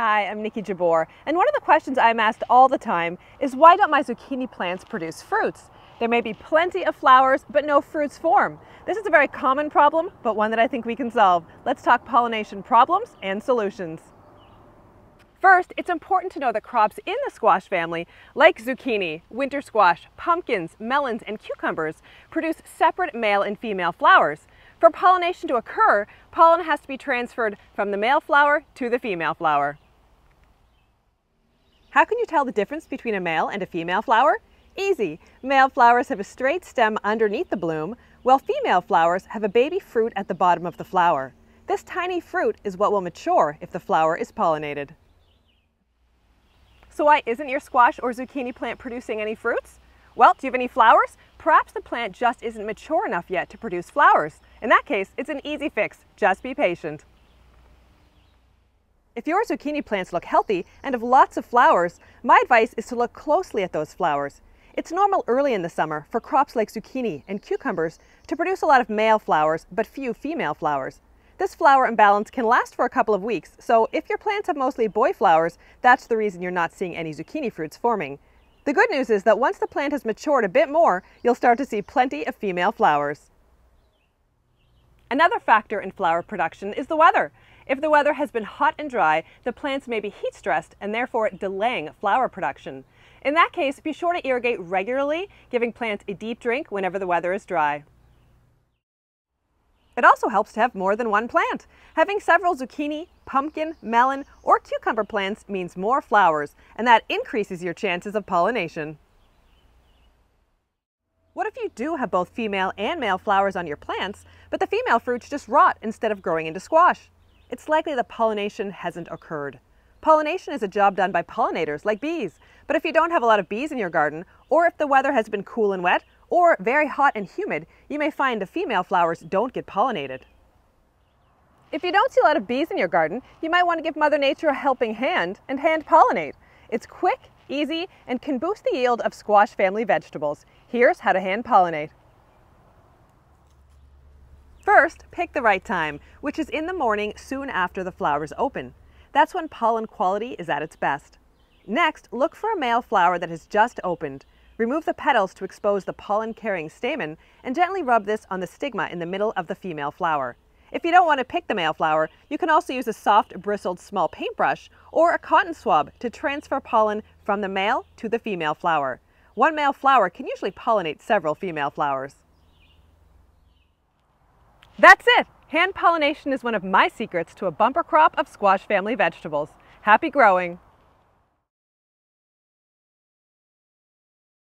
Hi, I'm Nikki Jabour, and one of the questions I'm asked all the time is why don't my zucchini plants produce fruits? There may be plenty of flowers, but no fruits form. This is a very common problem, but one that I think we can solve. Let's talk pollination problems and solutions. First, it's important to know that crops in the squash family, like zucchini, winter squash, pumpkins, melons, and cucumbers, produce separate male and female flowers. For pollination to occur, pollen has to be transferred from the male flower to the female flower. How can you tell the difference between a male and a female flower? Easy. Male flowers have a straight stem underneath the bloom, while female flowers have a baby fruit at the bottom of the flower. This tiny fruit is what will mature if the flower is pollinated. So why isn't your squash or zucchini plant producing any fruits? Well, do you have any flowers? Perhaps the plant just isn't mature enough yet to produce flowers. In that case, it's an easy fix. Just be patient. If your zucchini plants look healthy and have lots of flowers, my advice is to look closely at those flowers. It's normal early in the summer for crops like zucchini and cucumbers to produce a lot of male flowers but few female flowers. This flower imbalance can last for a couple of weeks, so if your plants have mostly boy flowers, that's the reason you're not seeing any zucchini fruits forming. The good news is that once the plant has matured a bit more, you'll start to see plenty of female flowers. Another factor in flower production is the weather. If the weather has been hot and dry, the plants may be heat stressed and therefore delaying flower production. In that case, be sure to irrigate regularly, giving plants a deep drink whenever the weather is dry. It also helps to have more than one plant. Having several zucchini, pumpkin, melon, or cucumber plants means more flowers, and that increases your chances of pollination. What if you do have both female and male flowers on your plants, but the female fruits just rot instead of growing into squash? it's likely that pollination hasn't occurred. Pollination is a job done by pollinators like bees, but if you don't have a lot of bees in your garden, or if the weather has been cool and wet, or very hot and humid, you may find the female flowers don't get pollinated. If you don't see a lot of bees in your garden, you might want to give Mother Nature a helping hand and hand pollinate. It's quick, easy, and can boost the yield of squash family vegetables. Here's how to hand pollinate. First, pick the right time, which is in the morning soon after the flowers open. That's when pollen quality is at its best. Next, look for a male flower that has just opened. Remove the petals to expose the pollen-carrying stamen and gently rub this on the stigma in the middle of the female flower. If you don't want to pick the male flower, you can also use a soft bristled small paintbrush or a cotton swab to transfer pollen from the male to the female flower. One male flower can usually pollinate several female flowers. That's it! Hand pollination is one of my secrets to a bumper crop of squash family vegetables. Happy growing!